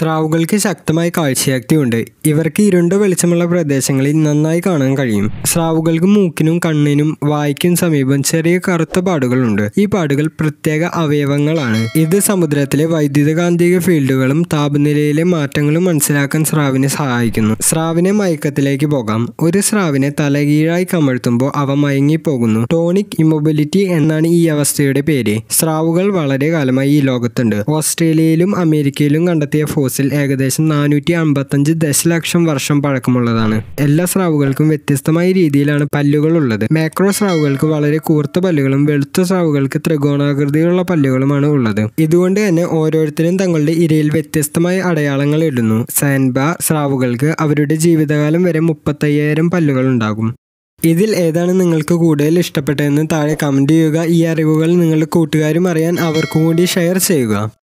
സ്രാവുകൾക്ക് ശക്തമായ ഉണ്ട് ഇവർക്ക് ഇരുണ്ട വെളിച്ചമുള്ള പ്രദേശങ്ങളിൽ നന്നായി കാണാൻ കഴിയും സ്രാവുകൾക്ക് മൂക്കിനും കണ്ണിനും വായ്ക്കും സമീപം ചെറിയ കറുത്ത പാടുകളുണ്ട് ഈ പാടുകൾ പ്രത്യേക അവയവങ്ങളാണ് ഇത് സമുദ്രത്തിലെ വൈദ്യുതകാന്തിക ഫീൽഡുകളും താപനിലയിലെ മാറ്റങ്ങളും മനസ്സിലാക്കാൻ സ്രാവിനെ സഹായിക്കുന്നു സ്രാവിനെ മയക്കത്തിലേക്ക് പോകാം ഒരു സ്രാവിനെ തലകീഴായി കമഴ്ത്തുമ്പോൾ അവ മയങ്ങിപ്പോകുന്നു ടോണിക് ഇമൊബിലിറ്റി എന്നാണ് ഈ അവസ്ഥയുടെ പേര് സ്രാവുകൾ വളരെ കാലമായി ഈ ലോകത്തുണ്ട് ഓസ്ട്രേലിയയിലും അമേരിക്കയിലും കണ്ടെത്തിയ ഫോസ് ഫോസിൽ ഏകദേശം നാനൂറ്റി അമ്പത്തഞ്ച് ദശലക്ഷം വർഷം പഴക്കമുള്ളതാണ് എല്ലാ സ്രാവുകൾക്കും വ്യത്യസ്തമായ രീതിയിലാണ് പല്ലുകൾ ഉള്ളത് മാക്രോ സ്രാവുകൾക്ക് വളരെ കൂർത്ത പല്ലുകളും വെളുത്ത സ്രാവുകൾക്ക് ത്രികോണാകൃതിയിലുള്ള പല്ലുകളുമാണ് ഉള്ളത് ഇതുകൊണ്ട് തന്നെ ഓരോരുത്തരും തങ്ങളുടെ ഇരയിൽ വ്യത്യസ്തമായ അടയാളങ്ങൾ ഇടുന്നു സാൻബ സ്രാവുകൾക്ക് അവരുടെ ജീവിതകാലം വരെ മുപ്പത്തയ്യായിരം പല്ലുകൾ ഉണ്ടാകും ഇതിൽ ഏതാണ് നിങ്ങൾക്ക് കൂടുതൽ ഇഷ്ടപ്പെട്ടതെന്ന് താഴെ കമൻറ്റ് ചെയ്യുക ഈ അറിവുകൾ നിങ്ങളുടെ കൂട്ടുകാരും അറിയാൻ അവർക്കും കൂടി ഷെയർ ചെയ്യുക